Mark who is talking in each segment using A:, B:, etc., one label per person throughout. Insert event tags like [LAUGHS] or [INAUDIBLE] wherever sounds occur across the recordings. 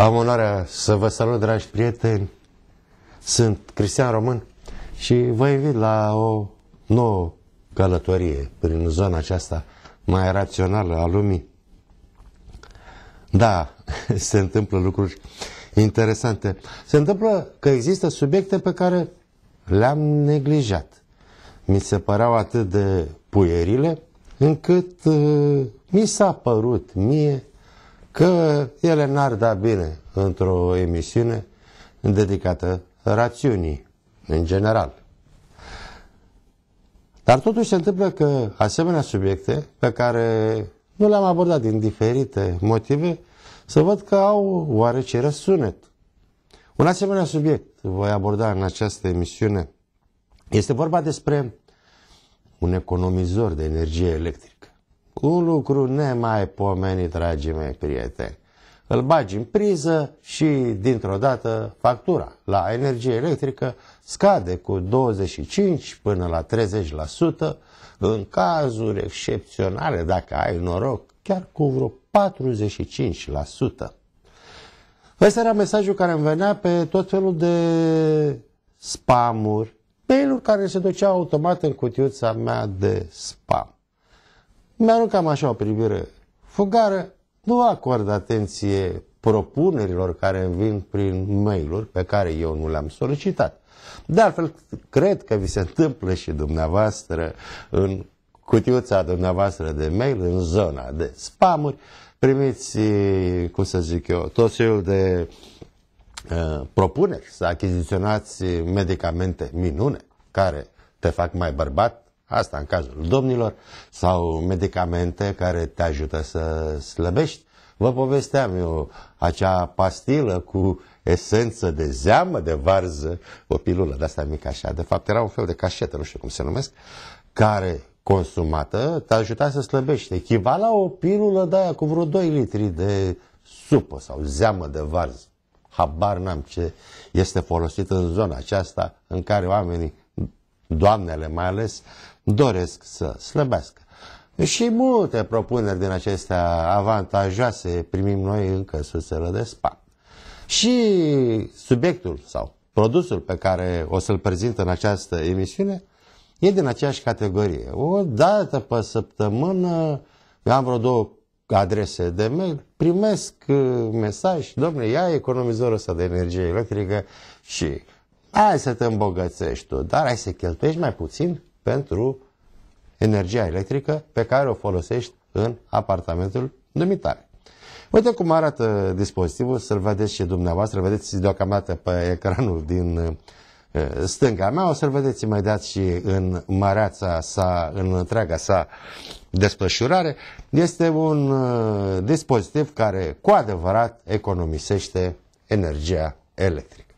A: Am onoarea să vă salut, dragi prieteni. Sunt Cristian Român și vă invit la o nouă călătorie prin zona aceasta mai rațională a lumii. Da, [LAUGHS] se întâmplă lucruri interesante. Se întâmplă că există subiecte pe care le-am neglijat. Mi se păreau atât de puierile încât uh, mi s-a părut mie că ele n-ar da bine într-o emisiune dedicată rațiunii, în general. Dar totuși se întâmplă că asemenea subiecte pe care nu le-am abordat din diferite motive, să văd că au oarece răsunet. Un asemenea subiect voi aborda în această emisiune. Este vorba despre un economizor de energie electrică. Un lucru nemaipomenit, dragii mei prieteni. Îl bagi în priză și, dintr-o dată, factura la energie electrică scade cu 25 până la 30%, în cazuri excepționale, dacă ai noroc, chiar cu vreo 45%. Ăsta era mesajul care îmi venea pe tot felul de spamuri, mail-uri care se duceau automat în cutiuța mea de spam mi-arunc cam așa o privire fugară, nu acord atenție propunerilor care îmi vin prin mail-uri pe care eu nu le-am solicitat. De altfel, cred că vi se întâmplă și dumneavoastră în cutiuța dumneavoastră de mail, în zona de spamuri, primiți, cum să zic eu, tot felul de uh, propuneri să achiziționați medicamente minune care te fac mai bărbat, Asta în cazul domnilor. Sau medicamente care te ajută să slăbești. Vă povesteam eu acea pastilă cu esență de zeamă, de varză, o pilulă de asta mică așa. De fapt era un fel de cașetă, nu știu cum se numesc, care consumată te ajuta să slăbești. Echivala o pilulă de aia cu vreo 2 litri de supă sau zeamă de varză. Habar n-am ce este folosit în zona aceasta în care oamenii, doamnele mai ales, doresc să slăbească. Și multe propuneri din acestea avantajoase primim noi încă suselă de spa. Și subiectul sau produsul pe care o să-l prezint în această emisiune e din aceeași categorie. O dată pe săptămână, eu am vreo două adrese de mail, primesc uh, mesaj, domnule, ia economizorul ăsta de energie electrică și hai să te îmbogățești tu, dar hai să cheltuiești mai puțin pentru energia electrică pe care o folosești în apartamentul dumitare. Uite cum arată dispozitivul, să-l vedeți și dumneavoastră, vedeți deocamdată pe ecranul din eh, stânga mea, o să-l vedeți imediat și în măreața sa, în întreaga sa desfășurare. Este un eh, dispozitiv care cu adevărat economisește energia electrică.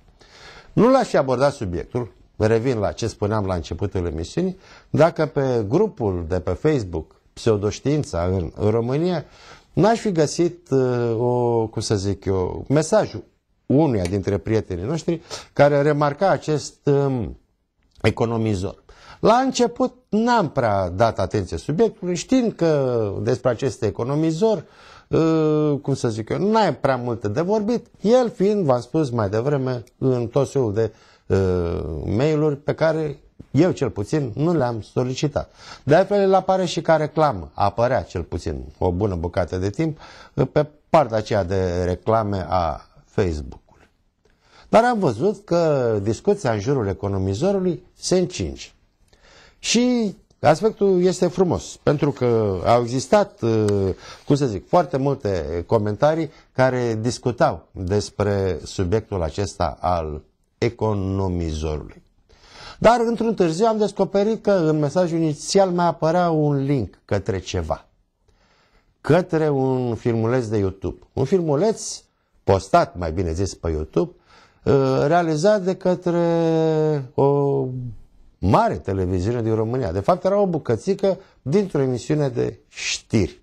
A: Nu l-aș abordat subiectul, revin la ce spuneam la începutul emisiunii, dacă pe grupul de pe Facebook, Pseudoștiința în, România, n-aș fi găsit uh, o, cum să zic eu, mesajul unuia dintre prietenii noștri care remarca acest um, economizor. La început n-am prea dat atenție subiectului, știind că despre acest economizor, uh, cum să zic eu, n-ai prea multe de vorbit, el fiind, v-am spus mai devreme, în tot de Uh, mail-uri pe care eu cel puțin nu le-am solicitat. De altfel, el apare și ca reclamă. Apărea cel puțin o bună bucată de timp uh, pe partea aceea de reclame a Facebook-ului. Dar am văzut că discuția în jurul economizorului se încinge. Și aspectul este frumos, pentru că au existat, uh, cum să zic, foarte multe comentarii care discutau despre subiectul acesta al economizorului. Dar într-un târziu am descoperit că în mesajul inițial mai apărea un link către ceva. Către un filmuleț de YouTube. Un filmuleț postat, mai bine zis, pe YouTube, uh, realizat de către o mare televiziune din România. De fapt, era o bucățică dintr-o emisiune de știri.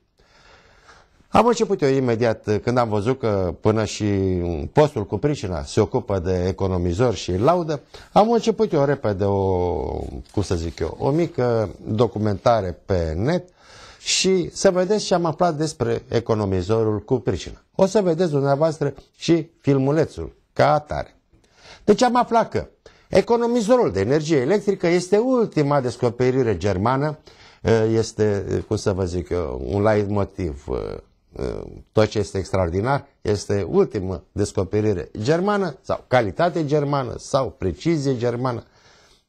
A: Am început eu imediat uh, când am văzut că până și postul cu pricina se ocupă de economizor și laudă, am început eu repede o, cum să zic eu, o mică documentare pe net și să vedeți ce am aflat despre economizorul cu pricina. O să vedeți dumneavoastră și filmulețul ca atare. Deci am aflat că economizorul de energie electrică este ultima descoperire germană uh, este, uh, cum să vă zic eu, un light motiv Ă, tot ce este extraordinar este ultimă descoperire germană sau calitate germană sau precizie germană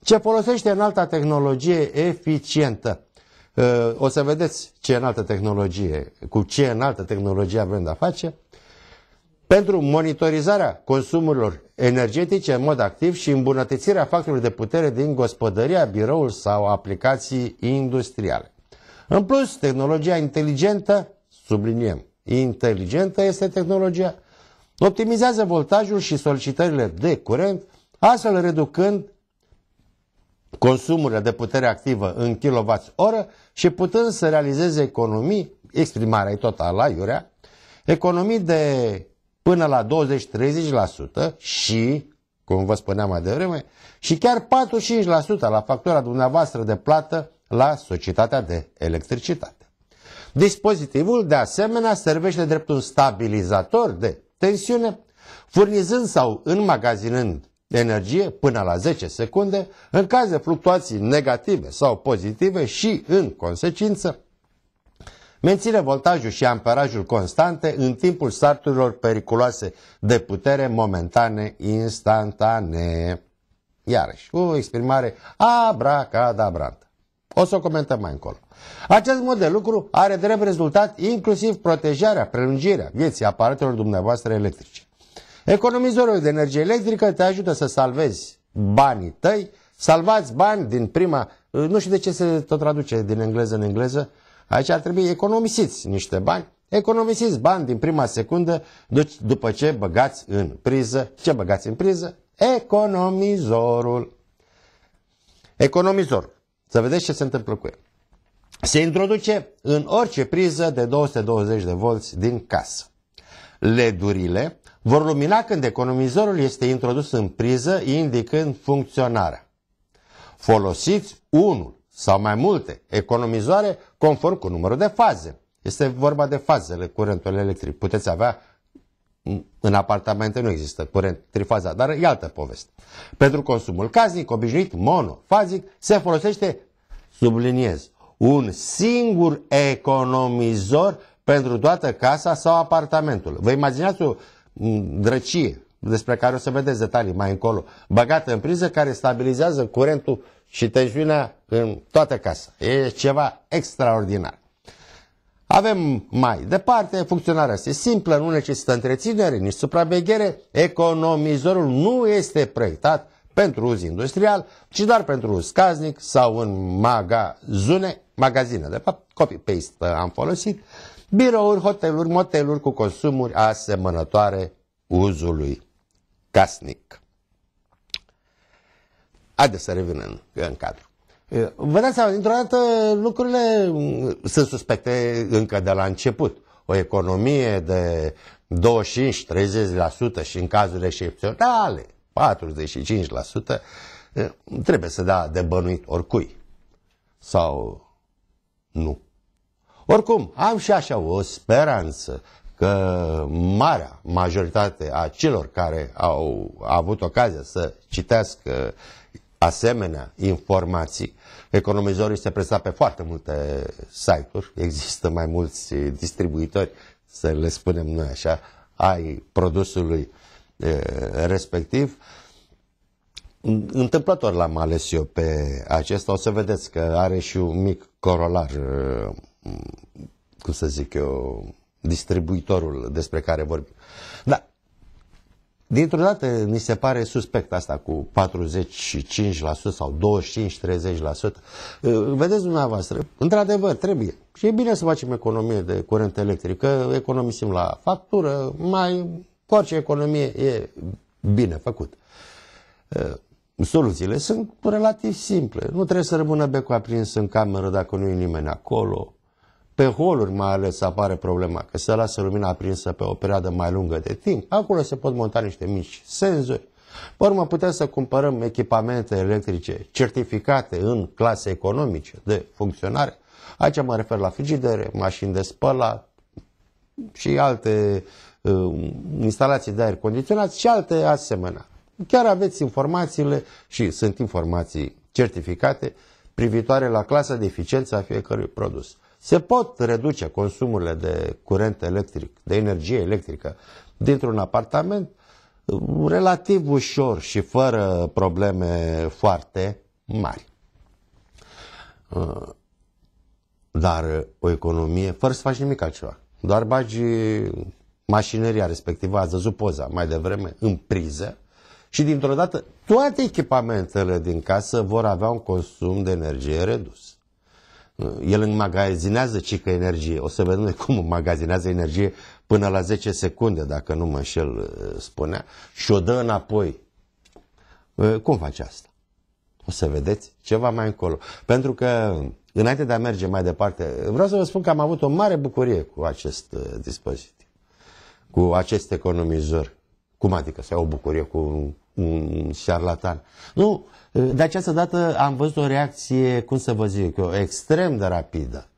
A: ce folosește în alta tehnologie eficientă. Ă, o să vedeți ce în altă tehnologie, cu ce în altă tehnologie avem de-a face. Pentru monitorizarea consumurilor energetice în mod activ și îmbunătățirea factorilor de putere din gospodăria, biroul sau aplicații industriale. În plus, tehnologia inteligentă subliniem, inteligentă este tehnologia. Optimizează voltajul și solicitările de curent, astfel reducând consumurile de putere activă în kWh și putând să realizeze economii, exprimarea e totală, iurea, economii de până la 20-30% și, cum vă spuneam mai devreme, și chiar 45% la factura dumneavoastră de plată la societatea de electricitate. Dispozitivul, de asemenea, servește drept un stabilizator de tensiune, furnizând sau înmagazinând energie până la 10 secunde, în caz de fluctuații negative sau pozitive și, în consecință, menține voltajul și amperajul constante în timpul starturilor periculoase de putere momentane instantanee. Iarăși, o exprimare abracadabrantă. O să o comentăm mai încolo. Acest mod de lucru are drept rezultat inclusiv protejarea, prelungirea vieții aparatelor dumneavoastră electrice. Economizorul de energie electrică te ajută să salvezi banii tăi, salvați bani din prima, uh, nu știu de ce se tot traduce din engleză în engleză, aici ar trebui economisiți niște bani, economisiți bani din prima secundă după ce băgați în priză, ce băgați în priză? Economizorul. Economizor. Să vedeți ce se întâmplă cu el se introduce în orice priză de 220 de volți din casă. LED-urile vor lumina când economizorul este introdus în priză, indicând funcționarea. Folosiți unul sau mai multe economizoare conform cu numărul de faze. Este vorba de fazele curentului electric. Puteți avea în apartamente nu există curent trifazat, dar e altă poveste. Pentru consumul casnic, obișnuit, monofazic, se folosește, subliniez, un singur economizor pentru toată casa sau apartamentul. Vă imaginați o drăcie despre care o să vedeți detalii mai încolo, băgată în priză care stabilizează curentul și tensiunea în toată casa. E ceva extraordinar. Avem mai departe, funcționarea este simplă, nu necesită întreținere, nici supraveghere, economizorul nu este proiectat pentru uz industrial, ci doar pentru uz casnic sau în magazune magazine, de fapt, copy-paste uh, am folosit, birouri, hoteluri, moteluri cu consumuri asemănătoare uzului casnic. Haideți să revin în, în cadru. Uh, vă dați seama, dintr-o dată uh, lucrurile mm, sunt suspecte încă de la început. O economie de 25-30% și în cazuri excepționale 45% trebuie să dea de bănuit oricui. Sau nu. Oricum, am și așa o speranță că marea majoritate a celor care au avut ocazia să citească asemenea informații. Economizorii se presa pe foarte multe site-uri, există mai mulți distribuitori, să le spunem noi așa, ai produsului eh, respectiv întâmplător l-am ales eu pe acesta. O să vedeți că are și un mic corolar, mm, cum să zic eu, distribuitorul despre care vorbim. Da. Dintr-o dată ni se pare suspect asta cu 45% sau 25-30%. Eh, vedeți dumneavoastră, într-adevăr, trebuie. Și e bine să facem economie de curent că economisim la factură, mai cu orice economie e bine făcut. Eh, Soluțiile sunt relativ simple. Nu trebuie să rămână becul aprins în cameră dacă nu e nimeni acolo. Pe holuri mai ales apare problema că se lasă lumina aprinsă pe o perioadă mai lungă de timp. Acolo se pot monta niște mici senzori. Pe urmă putem să cumpărăm echipamente electrice certificate în clase economice de funcționare. Aici mă refer la frigidere, mașini de spălat și alte uh, instalații de aer condiționat și alte asemenea. Chiar aveți informațiile și sunt informații certificate privitoare la clasa de eficiență a fiecărui produs. Se pot reduce consumurile de curent electric, de energie electrică dintr-un apartament uh, relativ ușor și fără probleme foarte mari. Uh, dar o economie fără să faci nimic altceva. Doar bagi mașineria respectivă, ați văzut poza mai devreme, în priză, și dintr-o dată toate echipamentele din casă vor avea un consum de energie redus. El înmagazinează cică energie. O să vedem cum magazinează energie până la 10 secunde, dacă nu mă înșel uh, spunea, și o dă înapoi. Uh, cum face asta? O să vedeți ceva mai încolo. Pentru că, înainte de a merge mai departe, vreau să vă spun că am avut o mare bucurie cu acest uh, dispozitiv, cu acest economizor. Cum adică să ai o bucurie cu un șarlatan? Nu, de această dată am văzut o reacție, cum să vă zic eu, extrem de rapidă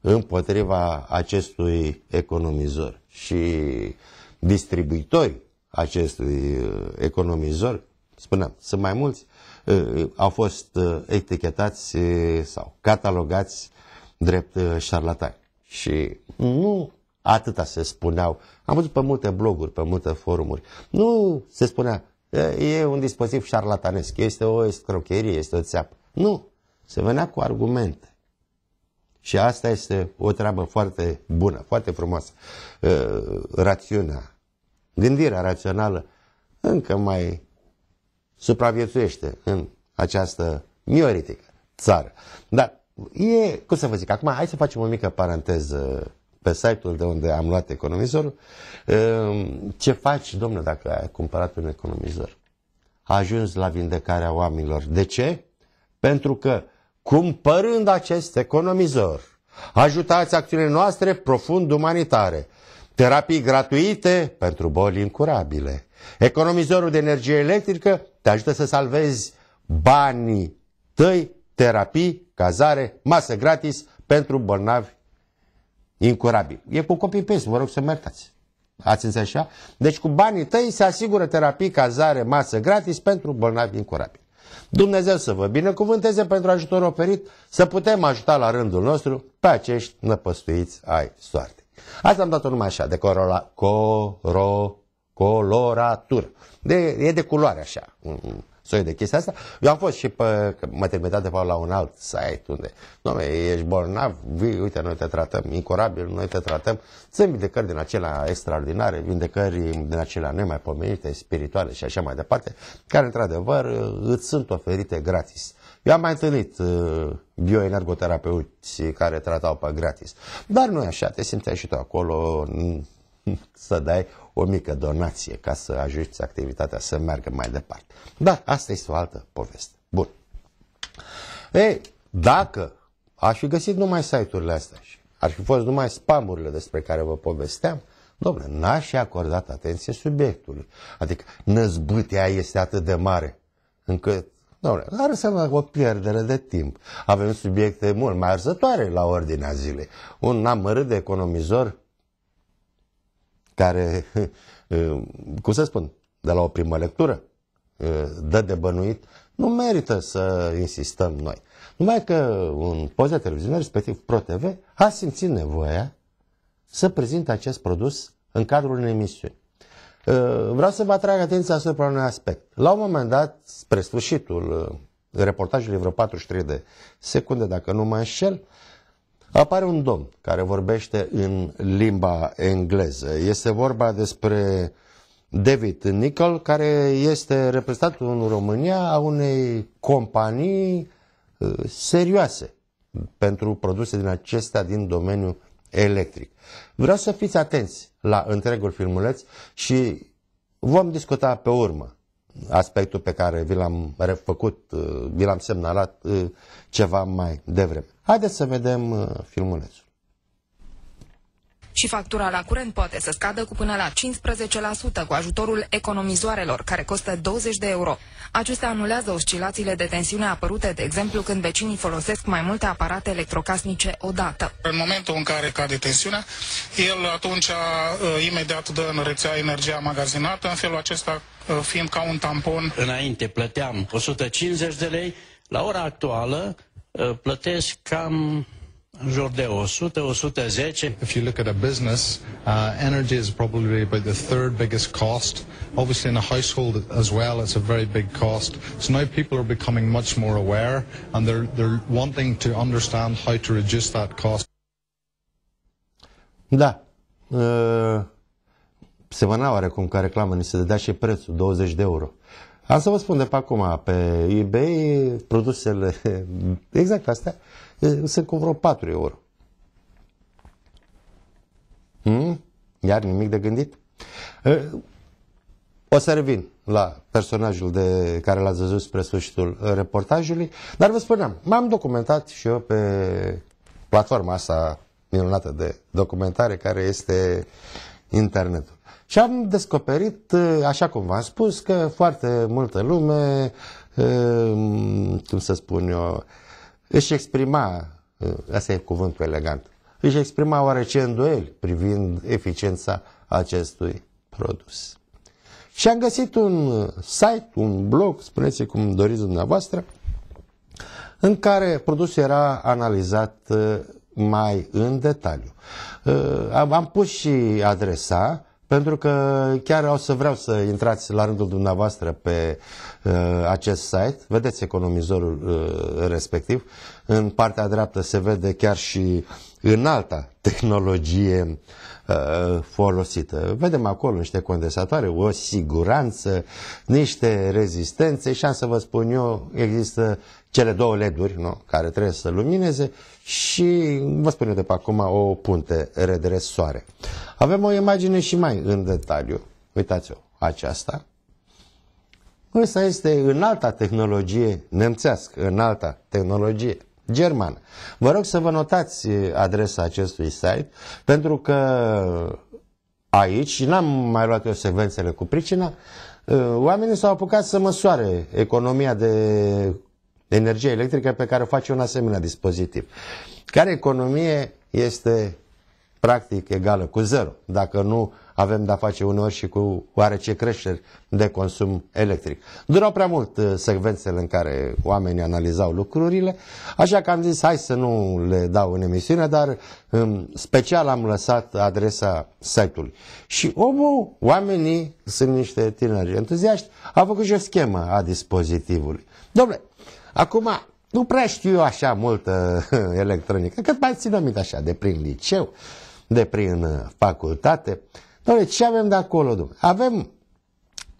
A: împotriva acestui economizor și distribuitori acestui uh, economizor, spuneam, sunt mai mulți, uh, au fost uh, etichetați sau catalogați drept șarlatani. Și nu Atâta se spuneau. Am văzut pe multe bloguri, pe multe forumuri. Nu se spunea, e un dispozitiv șarlatanesc, este o escrocherie, este o țeapă. Nu, se venea cu argumente. Și asta este o treabă foarte bună, foarte frumoasă. Rațiunea, gândirea rațională încă mai supraviețuiește în această mioritică țară. Dar e, cum să vă zic, acum hai să facem o mică paranteză pe site-ul de unde am luat economizorul, ehm, ce faci, domnule, dacă ai cumpărat un economizor? A ajuns la vindecarea oamenilor. De ce? Pentru că cumpărând acest economizor, ajutați acțiunile noastre profund umanitare, terapii gratuite pentru boli incurabile, economizorul de energie electrică te ajută să salvezi banii tăi, terapii, cazare, masă gratis pentru bolnavi incurabil. E cu copii pe Vă rog să mă iertați. Ați înțeles așa? Deci cu banii tăi se asigură terapii, cazare, masă gratis pentru bolnavi incurabili. Dumnezeu să vă binecuvânteze pentru ajutorul oferit, să putem ajuta la rândul nostru pe acești năpăstuiți ai soarte. Asta am dat-o numai așa, de corola, coro, coloratură. De, e de culoare așa, soi de chestia asta. Eu am fost și pe maternitate fapt la un alt site unde, doamne, ești bolnav, vii, uite, noi te tratăm incurabil, noi te tratăm. Sunt vindecări din acelea extraordinare, vindecări din acelea nemaipomenite, spirituale și așa mai departe, care, într-adevăr, îți sunt oferite gratis. Eu am mai întâlnit uh, bioenergoterapeuți care tratau pe gratis. Dar nu e așa, te simțeai și tu acolo, [LAUGHS] să dai o mică donație ca să ajuți activitatea să meargă mai departe. Da, asta este o altă poveste. Bun. Ei, dacă aș fi găsit numai site-urile astea și ar fi fost numai spamurile despre care vă povesteam, domnule, n-aș fi acordat atenție subiectului. Adică năzbâtea este atât de mare încât Doamne, ar înseamnă o pierdere de timp. Avem subiecte mult mai arzătoare la ordinea zilei. Un amărât de economizor care, [LAUGHS] eh, cum să spun, de la o primă lectură, eh, dă de bănuit, nu merită să insistăm noi. Numai că un post de televiziune, respectiv ProTV, a simțit nevoia să prezinte acest produs în cadrul unei emisiuni. Eh, vreau să vă atrag atenția asupra unui aspect. La un moment dat, spre sfârșitul reportajului, vreo 43 de secunde, dacă nu mă înșel, Apare un domn care vorbește în limba engleză. Este vorba despre David Nicol, care este reprezentantul în România a unei companii uh, serioase pentru produse din acestea din domeniul electric. Vreau să fiți atenți la întregul filmuleț și vom discuta pe urmă aspectul pe care vi l-am refăcut, uh, vi l-am semnalat uh, ceva mai devreme. Haideți să vedem uh, filmulețul. Și factura la curent poate să scadă cu până la 15% cu ajutorul economizoarelor, care costă 20 de euro. Acestea anulează oscilațiile de tensiune apărute, de exemplu când vecinii folosesc mai multe aparate electrocasnice odată. În momentul în care cade tensiunea, el atunci uh, imediat dă în rețea energia magazinată, în felul acesta uh, fiind ca un tampon. Înainte plăteam 150 de lei, la ora actuală Uh, plătesc cam în jur de 100, 110. If you look at a business, uh, energy is probably about the third biggest cost. Obviously in a household as well, it's a very big cost. So now people are becoming much more aware and they're, they're wanting to understand how to reduce that cost. Da. Uh, semăna oarecum ca reclamă, ni se dădea și prețul, 20 de euro. Am să vă spun de pe acum, pe eBay, produsele [LAUGHS] exact astea sunt cu vreo 4 euro. Hmm? Iar nimic de gândit? O să revin la personajul de care l-ați văzut spre sfârșitul reportajului, dar vă spuneam, m-am documentat și eu pe platforma asta minunată de documentare care este internetul. Și am descoperit, ă, așa cum v-am spus, că foarte multă lume, ă, cum să spun eu, își exprima, asta ă, e cuvântul elegant, își exprima oarece îndoieli privind eficiența acestui produs. Și am găsit un site, un blog, spuneți cum doriți dumneavoastră, în care produsul era analizat mai în detaliu. Am pus și adresa pentru că chiar o să vreau să intrați la rândul dumneavoastră pe uh, acest site. Vedeți economizorul uh, respectiv. În partea dreaptă se vede chiar și în alta tehnologie uh, folosită. Vedem acolo niște condensatoare, o siguranță, niște rezistențe și am să vă spun eu, există cele două leduri, nu? care trebuie să lumineze și, vă spun eu de pe acum, o punte redresoare. Avem o imagine și mai în detaliu. Uitați-o, aceasta. Însă este în alta tehnologie nemțească, în alta tehnologie germană. Vă rog să vă notați eh, adresa acestui site, pentru că aici, și n-am mai luat eu secvențele cu pricina, eh, oamenii s-au apucat să măsoare economia de de energie electrică pe care o face un asemenea dispozitiv. Care economie este practic egală cu zero, dacă nu avem de-a face uneori și cu oarece creșteri de consum electric. Durau prea mult uh, secvențele în care oamenii analizau lucrurile, așa că am zis hai să nu le dau în emisiune, dar în um, special am lăsat adresa site-ului. Și omul, oamenii, sunt niște tineri entuziaști, a făcut și o schemă a dispozitivului. Dom'le, Acum, nu prea știu eu așa multă [LAUGHS] electronică, cât mai țin aminte așa, de prin liceu, de prin uh, facultate. Doamne, ce avem de acolo, domnule? Avem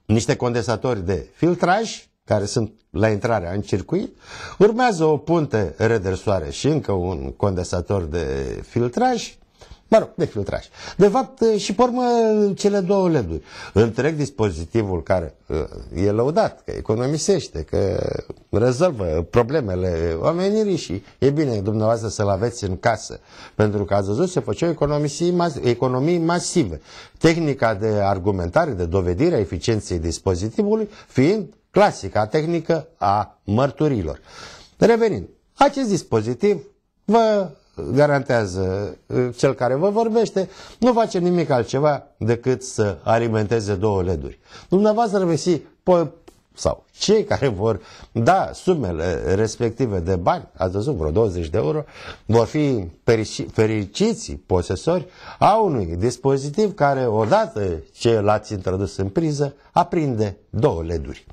A: niște condensatori de filtraj, care sunt la intrarea în circuit, urmează o punte redersoare și încă un condensator de filtraj, Mă rog, de deci filtraj. De fapt, și formă cele două LED-uri. Întreg dispozitivul care e lăudat, că economisește, că rezolvă problemele oamenirii și e bine dumneavoastră să-l aveți în casă. Pentru că ați văzut, se făceau economii, mas- economii masive. Tehnica de argumentare, de dovedire a eficienței dispozitivului fiind clasica tehnică a mărturilor. Revenind, acest dispozitiv vă garantează uh, cel care vă vorbește, nu face nimic altceva decât să alimenteze două leduri. Dumneavoastră veți po- sau cei care vor da sumele respective de bani, ați văzut vreo 20 de euro, vor fi fericiți posesori a unui dispozitiv care odată ce l-ați introdus în priză, aprinde două leduri.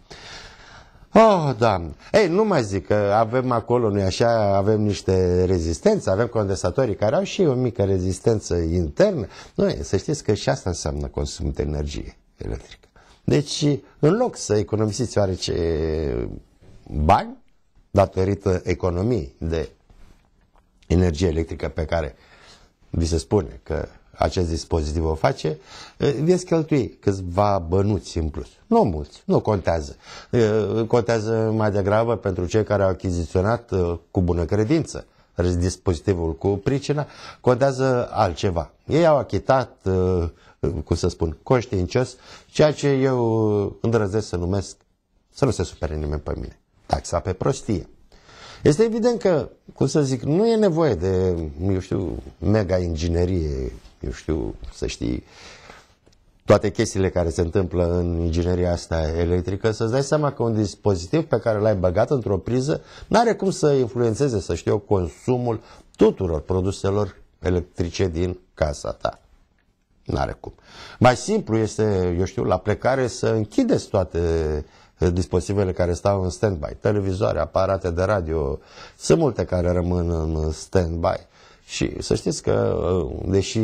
A: Oh, doamne! Ei, nu mai zic că avem acolo, nu așa, avem niște rezistențe, avem condensatorii care au și o mică rezistență internă. Noi, să știți că și asta înseamnă consum de energie electrică. Deci, în loc să economisiți oarece bani, datorită economii de energie electrică pe care vi se spune că acest dispozitiv o face, veți cheltui câțiva bănuți în plus. Nu mulți, nu contează. Contează mai degrabă pentru cei care au achiziționat cu bună credință dispozitivul cu pricina, contează altceva. Ei au achitat, cum să spun, conștiincios, ceea ce eu îndrăzesc să numesc, să nu se supere nimeni pe mine, taxa pe prostie. Este evident că, cum să zic, nu e nevoie de, eu știu, mega inginerie, eu știu, să știi, toate chestiile care se întâmplă în ingineria asta electrică, să-ți dai seama că un dispozitiv pe care l-ai băgat într-o priză nu are cum să influențeze, să știu, consumul tuturor produselor electrice din casa ta. Nu are cum. Mai simplu este, eu știu, la plecare să închideți toate uh, Eh, dispozitivele care stau în stand-by, televizoare, aparate de radio, sunt multe care rămân în stand-by. Și să știți că, eh, deși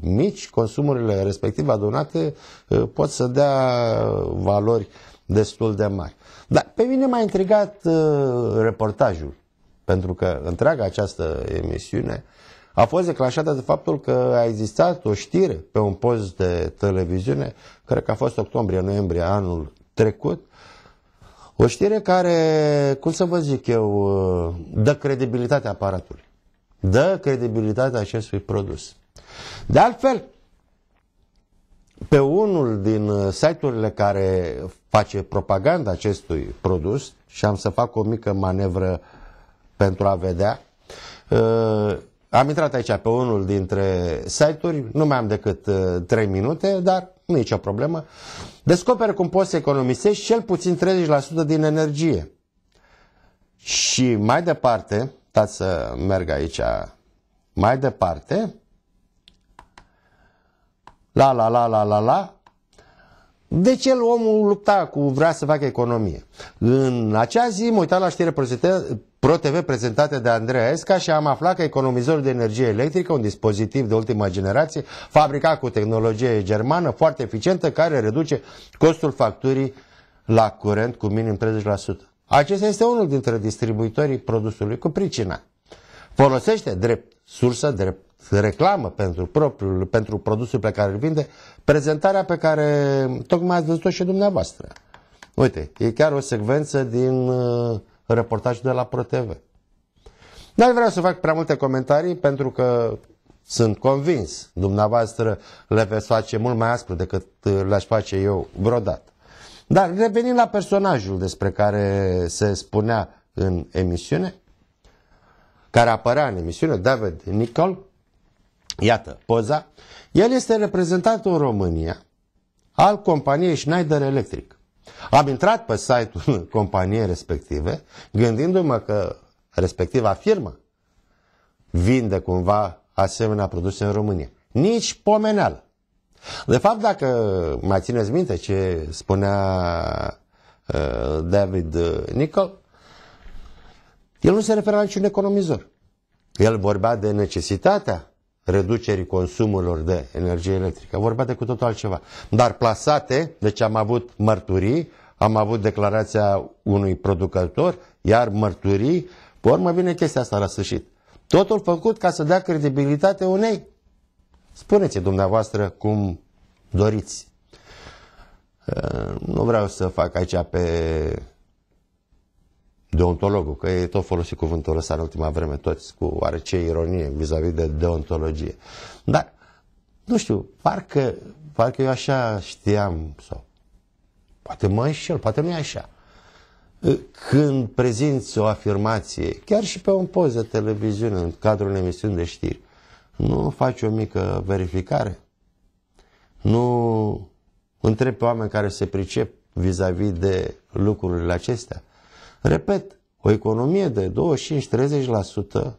A: mici, consumurile respective adunate eh, pot să dea valori destul de mari. Dar pe mine m-a intrigat reportajul, pentru că întreaga această emisiune a fost declanșată de faptul că a existat o știre pe un post de televiziune, cred că a fost octombrie-noiembrie anul trecut. O știre care, cum să vă zic eu, uh, dă credibilitatea aparatului. Dă credibilitatea acestui produs. De altfel, pe unul din uh, site-urile care face propaganda acestui produs, și am să fac o mică manevră pentru a vedea, uh, am intrat aici pe unul dintre site-uri, nu mai am decât 3 minute, dar nu e nicio problemă, descoperă cum poți să economisești cel puțin 30% din energie. Și mai departe, dați să merg aici, mai departe, la la la la la la, de el omul lupta cu vrea să facă economie. În acea zi mă uitam la știre ProTV prezentate de Andreea Esca și am aflat că economizorul de energie electrică, un dispozitiv de ultima generație, fabricat cu tehnologie germană, foarte eficientă, care reduce costul facturii la curent cu minim 30%. Acesta este unul dintre distribuitorii produsului cu pricina. Folosește drept sursă, drept reclamă pentru, propriul, pentru produsul pe care îl vinde, prezentarea pe care tocmai ați văzut-o și dumneavoastră. Uite, e chiar o secvență din uh, reportaj de la ProTV. Dar vreau să fac prea multe comentarii pentru că sunt convins, dumneavoastră le veți face mult mai aspru decât uh, le-aș face eu vreodată. Dar revenind la personajul despre care se spunea în emisiune, care apărea în emisiune, David Nicol, iată poza, el este reprezentat în România al companiei Schneider Electric. Am intrat pe site-ul [LAUGHS] companiei respective, gândindu-mă că respectiva firmă vinde cumva asemenea produse în România. Nici pomeneală. De fapt, dacă mai țineți minte ce spunea uh, David uh, Nicol, el nu se referă la niciun economizor. El vorbea de necesitatea reducerii consumurilor de energie electrică. Vorbea de cu totul altceva. Dar plasate, deci am avut mărturii, am avut declarația unui producător, iar mărturii, pe urmă vine chestia asta la sfârșit. Totul făcut ca să dea credibilitate unei. Spuneți dumneavoastră cum doriți. Ă, nu vreau să fac aici pe deontologul, că ei tot folosi cuvântul ăsta în ultima vreme, toți cu oarece ironie vis-a-vis de deontologie. Dar, nu știu, parcă, parcă eu așa știam, sau poate mă înșel, poate nu e așa. Când prezinți o afirmație, chiar și pe un post de televiziune, în cadrul unei emisiuni de știri, nu faci o mică verificare? Nu întrebi pe oameni care se pricep vis-a-vis de lucrurile acestea? Repet, o economie de 25-30%,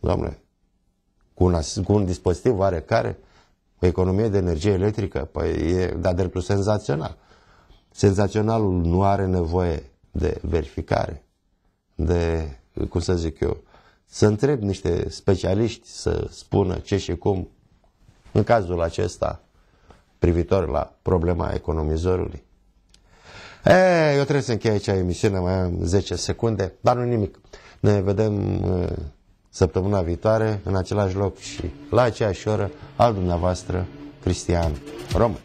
A: doamne, cu un, cu un dispozitiv oarecare, o economie de energie electrică, păi e de-a dreptul senzațional. Senzaționalul nu are nevoie de verificare, de, cum să zic eu, să întreb niște specialiști să spună ce și cum, în cazul acesta, privitor la problema economizorului. E, eu trebuie să închei aici emisiunea, mai am 10 secunde, dar nu nimic. Ne vedem săptămâna viitoare, în același loc și la aceeași oră, al dumneavoastră, Cristian Român.